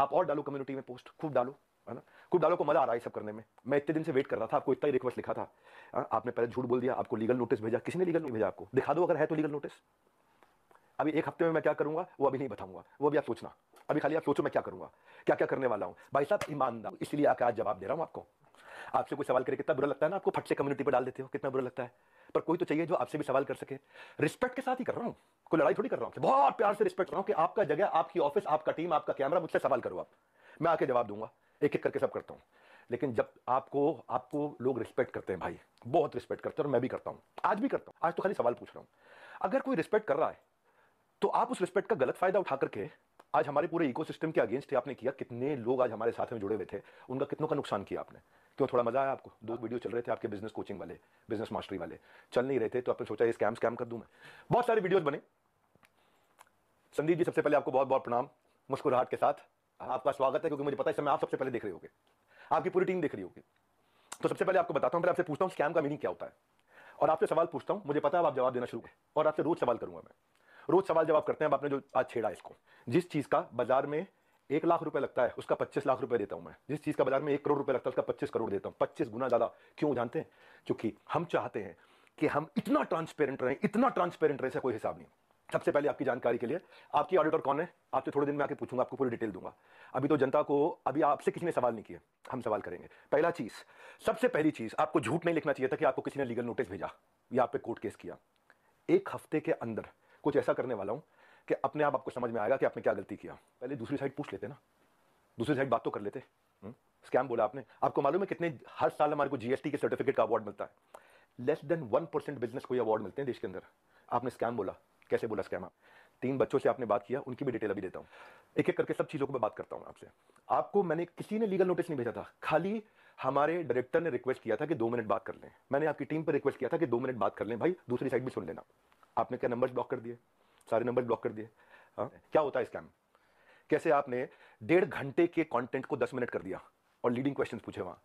आप और डालो कम्युनिटी में पोस्ट खूब डालो है ना खूब डालो को मजा आ रहा है सब करने में मैं इतने दिन से वेट कर रहा था आपको इतना ही रिक्वेस्ट लिखा था आ, हाँ, आपने पहले झूठ बोल दिया आपको लीगल नोटिस भेजा किसी ने लीगल नहीं भेजा आपको दिखा दो अगर है तो लीगल नोटिस अभी एक हफ्ते में मैं क्या करूंगा वो अभी नहीं बताऊंगा वो भी आप सोचना अभी खाली आप सोचो मैं क्या करूंगा क्या क्या करने वाला हूँ भाई साहब ईमानदार इसलिए आकर आज जवाब दे रहा हूँ आपको आपसे कोई सवाल करके कितना बुरा लगता है ना आपको फट से कम्युनिटी पर डाल देते हो कितना बुरा लगता है पर कोई तो चाहिए जो आपसे भी सवाल कर सके रिस्पेक्ट के साथ ही कर रहा हूँ कोई लड़ाई थोड़ी कर रहा हूँ बहुत प्यार से रिस्पेक्ट कर रहा हूँ कि आपका जगह आपकी ऑफिस आपका टीम आपका कैमरा मुझसे सवाल करो आप मैं आके जवाब दूंगा एक एक करके सब करता हूँ लेकिन जब आपको आपको लोग रिस्पेक्ट करते हैं भाई बहुत रिस्पेक्ट करते हैं और मैं भी करता हूँ आज भी करता हूँ आज तो खाली सवाल पूछ रहा हूँ अगर कोई रिस्पेक्ट कर रहा है तो आप उस रिस्पेक्ट का गलत फायदा उठा करके आज हमारे पूरे इकोसिस्टम के अगेंस्ट आपने किया कितने लोग आज हमारे साथ में जुड़े हुए थे उनका कितनों का नुकसान किया आपने क्यों थोड़ा मजा आया आपको दो वीडियो चल रहे थे आपके बिजनेस कोचिंग वाले बिजनेस मास्टरी वाले चल नहीं रहे थे तो आपने सोचा ये स्कैम स्कैम कर दूं मैं बहुत सारे वीडियोज बने संदीप जी सबसे पहले आपको बहुत बहुत प्रणाम मुस्कुराहट के साथ आपका स्वागत है क्योंकि मुझे पता है समय आप सबसे पहले देख रहे होगे आपकी पूरी टीम देख रही होगी तो सबसे पहले आपको बताता हूँ पहले आपसे पूछता हूँ स्कैम का मीनिंग क्या होता है और आपसे सवाल पूछता हूँ मुझे पता है आप जवाब देना शुरू करें और आपसे रोज सवाल करूंगा मैं रोज सवाल जवाब करते हैं आपने जो आज छेड़ा इसको जिस चीज़ का बाजार में एक लाख रुपए लगता है उसका पच्चीस लाख रुपए देता हूं मैं जिस चीज का बाजार में एक करोड़ रुपए लगता है उसका पच्चीस करोड़ देता हूं पच्चीस गुना ज्यादा क्यों जानते हैं क्योंकि हम चाहते हैं कि हम इतना ट्रांसपेरेंट रहें इतना ट्रांसपेरेंट रहे कोई हिसाब नहीं सबसे पहले आपकी जानकारी के लिए आपकी ऑडिटर कौन है आपसे थोड़े दिन में आके पूछूंगा आपको पूरी डिटेल दूंगा अभी तो जनता को अभी आपसे किसी ने सवाल नहीं किया हम सवाल करेंगे पहला चीज़ सबसे पहली चीज़ आपको झूठ नहीं लिखना चाहिए था कि आपको किसी ने लीगल नोटिस भेजा या आप पे कोर्ट केस किया एक हफ्ते के अंदर कुछ ऐसा करने वाला हूं कि अपने आप आपको समझ में आएगा कि आपने क्या गलती किया पहले दूसरी साइड पूछ लेते ना दूसरी साइड बात तो कर लेते स्कैम हम्म, बोला आपने आपको मालूम है कितने हर साल हमारे को जीएसटी के सर्टिफिकेट का अवार्ड मिलता है less than one percent business को अवार्ड मिलते हैं देश के अंदर आपने स्कैम बोला कैसे बोला स्कैम आप तीन बच्चों से आपने बात किया उनकी भी डिटेल अभी देता हूँ एक एक करके सब चीज़ों को मैं बात करता हूँ आपसे आपको मैंने किसी ने लीगल नोटिस नहीं भेजा था खाली हमारे डायरेक्टर ने रिक्वेस्ट किया था कि दो मिनट बात कर लें मैंने आपकी टीम पर रिक्वेस्ट किया था कि दो मिनट बात कर लें भाई दूसरी साइड भी सुन लेना आपने क्या नंबर ब्लॉक कर दिए सारे नंबर ब्लॉक कर दिए हाँ? क्या होता है स्कैम कैसे आपने डेढ़ घंटे के कंटेंट को दस मिनट कर दिया और लीडिंग क्वेश्चन पूछे वहां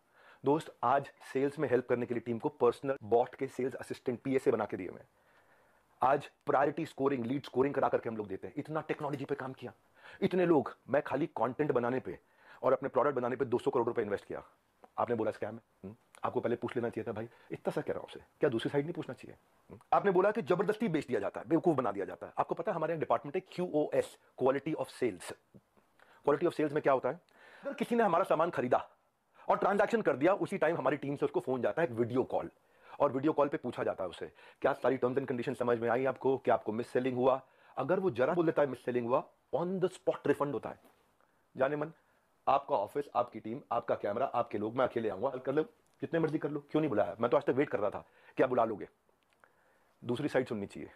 दोस्त आज सेल्स में हेल्प करने के लिए टीम को पर्सनल बॉट के सेल्स असिस्टेंट पीएसए बना के दिए मैं आज प्रायोरिटी स्कोरिंग लीड स्कोरिंग करा करके हम लोग देते हैं इतना टेक्नोलॉजी पे काम किया इतने लोग मैं खाली कंटेंट बनाने पे और अपने प्रोडक्ट बनाने पे 200 करोड़ रुपए इन्वेस्ट किया आपने बोला स्कैम है हम्म? आपको पहले पूछ लेना चाहिए था भाई इतना सा कह रहा हूँ आपसे क्या दूसरी साइड नहीं पूछना चाहिए हम्म। आपने बोला कि जबरदस्ती बेच दिया जाता है बेवकूफ़ बना दिया जाता है आपको पता है हमारे यहाँ डिपार्टमेंट है Q O S quality of sales quality of sales में क्या होता है अगर किसी ने हमारा सामान खरीदा और ट्रांजेक्शन कर दिया उसी टाइम हमारी टीम से उसको फोन जाता है वीडियो कॉल और वीडियो कॉल पे पूछा जाता है उसे क्या सारी टर्म्स एंड कंडीशन समझ में आई आपको क्या आपको मिस सेलिंग हुआ अगर वो जरा बोल देता है मिस सेलिंग हुआ ऑन द स्पॉट रिफंड होता है जाने मन आपका ऑफिस आपकी टीम आपका कैमरा आपके लोग मैं अकेले आऊंगा कर जितने मर्जी कर लो क्यों नहीं बुलाया मैं तो आज तक वेट कर रहा था क्या आप बुला लोगे दूसरी साइड सुननी चाहिए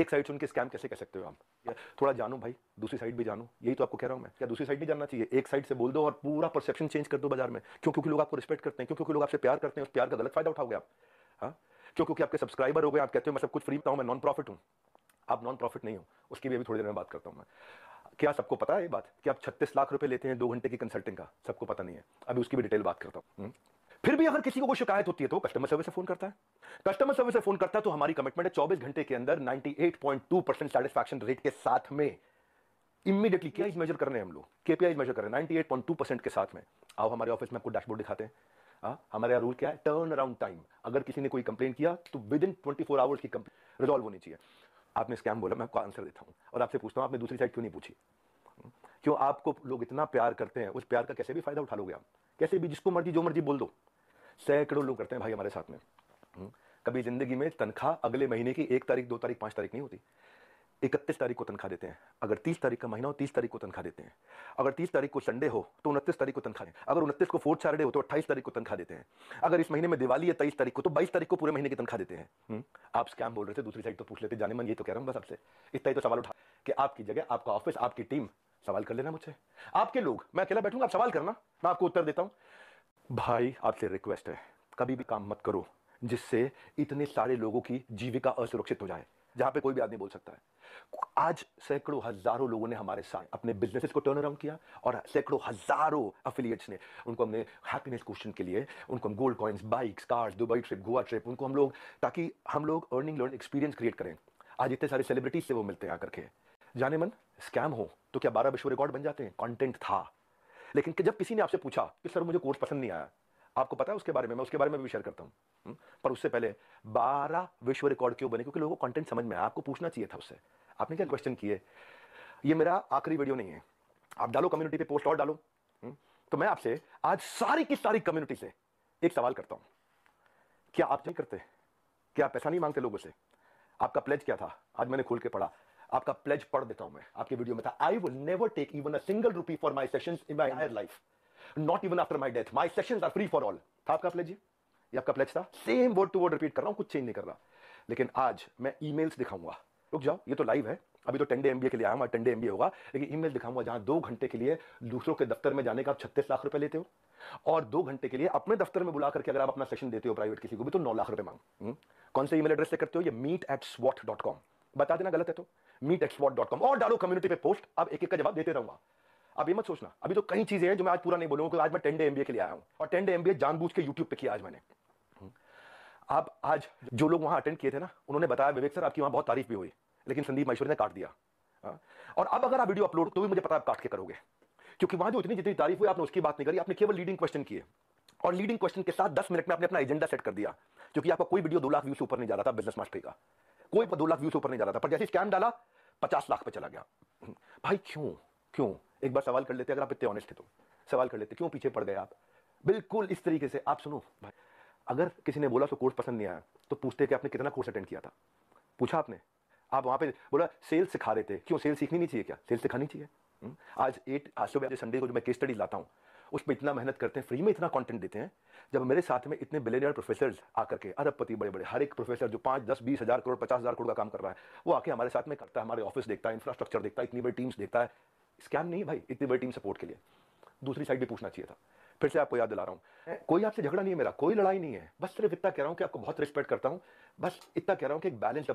एक साइड सुन के स्कैम कैसे कह सकते हो आप थोड़ा जानो भाई दूसरी साइड भी जानो यही तो आपको कह रहा हूँ मैं क्या दूसरी साइड भी जानना चाहिए एक साइड से बोल दो और पूरा परसेप्शन चेंज कर दो बाजार में क्यों क्योंकि लोग आपको रिस्पेक्ट करते हैं क्यों क्योंकि लोग आपसे प्यार करते हैं उस प्यार का गलत फायदा उठाओगे आप हाँ क्यों क्योंकि आपके सब्सक्राइबर हो गए आप कहते हो मैं सब कुछ फ्री बताऊँ मैं नॉन प्रॉफिट हूँ आप नॉन प्रॉफिट नहीं हो उसकी भी अभी थोड़ी देर में बात करता हूँ मैं क्या सबको पता है ये बात कि आप छत्तीस लाख रुपए लेते हैं दो घंटे की कंसल्टिंग का सबको पता नहीं है अभी उसकी भी डिटेल बात करता हूँ हम्म? फिर भी अगर किसी को कोई शिकायत होती है तो कस्टमर सर्विस से फोन करता है कस्टमर सर्विस से फोन करता है तो हमारी कमिटमेंट है चौबीस घंटे के अंदर नाइनटी परसेंट सेटिस्फैक्शन रेट के साथ में इमीडिएटली क्या मेजर हैं हम लोग केपीआई मेजर कर रहे हैं 98.2 परसेंट के साथ में आओ हमारे ऑफिस में आपको डैशबोर्ड दिखाते हैं आ, हाँ, हमारे यहाँ रूल क्या है टर्न अराउंड टाइम अगर किसी ने कोई कंप्लेन किया तो within twenty four hours की रिजॉल्व होनी चाहिए आपने स्कैम बोला मैं आपको आंसर देता हूँ और आपसे पूछता हूँ आपने दूसरी साइड क्यों नहीं पूछी हम्म, क्यों आपको लोग इतना प्यार करते हैं उस प्यार का कैसे भी फायदा उठा लोगे आप कैसे भी जिसको मर्जी जो मर्जी बोल दो सैकड़ों लोग करते हैं भाई हमारे साथ में हम्म। कभी ज़िंदगी में तनख्वाह अगले महीने की एक तारीख दो तारीख पांच तारीख नहीं होती इकतीस तारीख को तनख्वाह देते हैं अगर तीस तारीख का महीना हो तीस तारीख को तनख्वाह देते हैं अगर तीस तारीख को संडे हो तो उनतीस तारीख को तनख्वाह दे अगर उनतीस को फोर्थ सैटरडे हो तो अट्ठाईस तारीख को तनख्वाह देते हैं अगर इस महीने में दिवाली है तेईस तारीख को तो बाईस तारीख को पूरे महीने की तनख्वाह देते हैं हम्म। आप स्कैम बोल रहे थे दूसरी साइड तो पूछ लेते जाने मन ये तो कह रहा हूँ बस आपसे इतना ही तो सवाल उठा कि आपकी जगह आपका ऑफिस आपकी टीम सवाल कर लेना मुझसे आपके लोग मैं अकेला बैठूंगा आप सवाल करना मैं आपको उत्तर देता हूँ भाई आपसे रिक्वेस्ट है कभी भी काम मत करो जिससे इतने सारे लोगों की जीविका असुरक्षित हो जाए जहाँ पे कोई भी आदमी बोल सकता है आज सैकड़ों हजारों लोगों ने हमारे साथ अपने बिजनेसेस को टर्न अराउंड किया और सैकड़ों हजारों अफिलियट्स ने उनको हमने हैप्पीनेस क्वेश्चन के लिए उनको हम gold coins bikes cars Dubai trip Goa trip उनको हम लोग ताकि हम लोग अर्निंग लर्न एक्सपीरियंस क्रिएट करें आज इतने सारे सेलिब्रिटीज से वो मिलते हैं आकर के जाने मन स्कैम हो तो क्या बारह विश्व रिकॉर्ड बन जाते हैं कॉन्टेंट था लेकिन कि जब किसी ने आपसे पूछा कि सर मुझे कोर्स पसंद नहीं आया आपको पता है उसके बारे में मैं उसके बारे में भी शेयर करता हूँ हम्म? पर उससे पहले बारह विश्व रिकॉर्ड क्यों बने क्योंकि लोगों को कंटेंट समझ में आया आपको पूछना चाहिए था उससे आपने क्या क्वेश्चन किए ये मेरा आखिरी वीडियो नहीं है आप डालो कम्युनिटी पे पोस्ट और डालो हम्म? तो मैं आपसे आज सारी की सारी कम्युनिटी से एक सवाल करता हूँ क्या आप नहीं करते क्या आप पैसा नहीं मांगते लोगों से आपका प्लेज क्या था आज मैंने खोल के पढ़ा आपका प्लेज पढ़ देता हूं मैं आपके वीडियो में था I will never take even a single rupee for my session in my higher life not even after my death my session are free for all था आपका प्लेज ये आपका प्लेज था same word to word repeat कर रहा हूं कुछ change नहीं कर रहा लेकिन आज मैं ईमेल्स दिखाऊंगा रुक जाओ ये तो लाइव है अभी तो टेंडे एमबीए के लिए आया हमारा टेन एमबीए होगा लेकिन ईमेल दिखाऊंगा जहां दो घंटे के लिए दूसरों के दफ्तर में जाने का आप छत्तीस लाख रुपए लेते हो और दो घंटे के लिए अपने दफ्तर में बुला करके अगर आप अपना सेशन देते हो प्राइवेट किसी को भी तो नौ लाख रुपए मांग हम्म? कौन से ईमेल एड्रेस से करते हो ये meet at swot dot com बता देना गलत है तो मीट एक्सपोर्ट डॉट कॉम और डालो कम्युनिटी पे पोस्ट अब एक एक का जवाब देते रहूंगा अब ये मत सोचना अभी तो कई चीजें हैं जो मैं आज पूरा नहीं बोलूंगा आज मैं टेन डे एमबीए के लिए आया हूँ और टेन डे एमबीए जानबूझ के यूट्यूब पे किया आज मैंने हम्म। आप आज जो लोग वहां अटेंड किए थे ना उन्होंने बताया विवेक सर आपकी वहां बहुत तारीफ भी हुई लेकिन संदीप महेश्वरी ने काट दिया हाँ। और अब अगर आप वीडियो अपलोड तो भी मुझे पता आप काट के करोगे क्योंकि वहां जो इतनी जितनी तारीफ हुई आपने उसकी बात नहीं करी आपने केवल लीडिंग क्वेश्चन किए और लीडिंग क्वेश्चन के साथ दस मिनट में आपने अपना एजेंडा सेट कर दिया क्योंकि आपका कोई वीडियो दो लाख व्यू से ऊपर नहीं जा रहा था बिजनेस मास्टरी का कोई तो दो लाख व्यूज ऊपर नहीं जा रहा था पर जैसे स्कैम डाला पचास लाख पे चला गया भाई क्यों क्यों एक बार सवाल कर लेते अगर आप इतने ऑनेस्ट थे तो सवाल कर लेते क्यों पीछे पड़ गए आप बिल्कुल इस तरीके से आप सुनो भाई अगर किसी ने बोला तो कोर्स पसंद नहीं आया तो पूछते कि आपने कितना कोर्स अटेंड किया था पूछा आपने आप वहाँ पे बोला सेल सिखा रहे थे क्यों सेल सीखनी नहीं चाहिए क्या सेल सिखानी चाहिए हम्म? आज एट आज सुबह संडे को जो मैं केस स्टडीज लाता हूँ उस पर इतना मेहनत करते हैं फ्री में इतना कंटेंट देते हैं जब मेरे साथ में इतने बिलेनियर प्रोफेसर आकर के अरबपति बड़े बड़े हर एक प्रोफेसर जो पाँच दस बीस हज़ार करोड़ पचास हज़ार करोड़ का काम कर रहा है वो आके हमारे साथ में करता है हमारे ऑफिस देखता है इंफ्रास्ट्रक्चर देखता है इतनी बड़ी टीम्स देखता है स्कैम नहीं भाई इतनी बड़ी टीम सपोर्ट के लिए दूसरी साइड भी पूछना चाहिए था फिर से आपको याद दिला रहा हूँ कोई आपसे झगड़ा नहीं है मेरा कोई लड़ाई नहीं है बस सिर्फ इतना कह रहा हूँ कि आपको बहुत रिस्पेक्ट करता हूँ बस इतना कह रहा हूँ कि एक बैलेंस